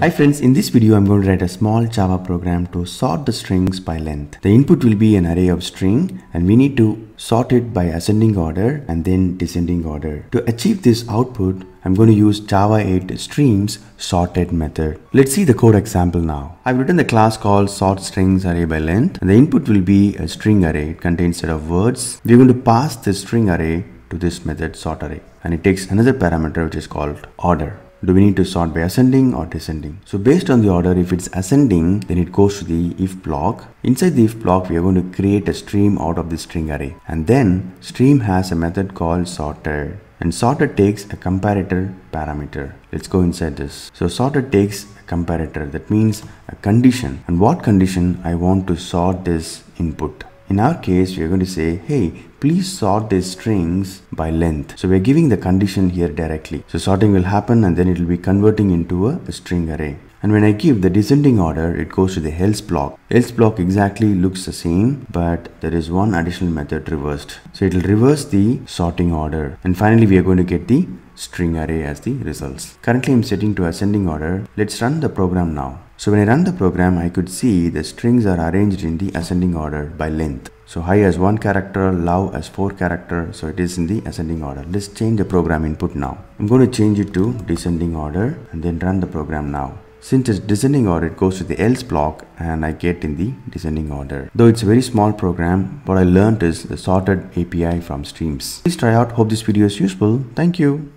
Hi friends, in this video I'm going to write a small Java program to sort the strings by length. The input will be an array of string and we need to sort it by ascending order and then descending order. To achieve this output, I'm going to use Java 8 streams sorted method. Let's see the code example now. I've written the class called sort strings array by length and the input will be a string array. It contains set of words. We're going to pass the string array to this method sort array and it takes another parameter which is called order do we need to sort by ascending or descending so based on the order if it's ascending then it goes to the if block inside the if block we are going to create a stream out of the string array and then stream has a method called sorted and sorter takes a comparator parameter let's go inside this so sorter takes a comparator that means a condition and what condition i want to sort this input in our case, we're going to say, hey, please sort the strings by length. So we're giving the condition here directly. So sorting will happen and then it will be converting into a string array. And when I give the descending order, it goes to the else block. Else block exactly looks the same, but there is one additional method reversed. So it will reverse the sorting order. And finally, we are going to get the string array as the results. Currently, I'm setting to ascending order. Let's run the program now. So when I run the program, I could see the strings are arranged in the ascending order by length. So high as 1 character, low as 4 character, so it is in the ascending order. Let's change the program input now. I'm going to change it to descending order and then run the program now. Since it's descending order, it goes to the else block and I get in the descending order. Though it's a very small program, what I learned is the sorted API from streams. Please try out. Hope this video is useful. Thank you.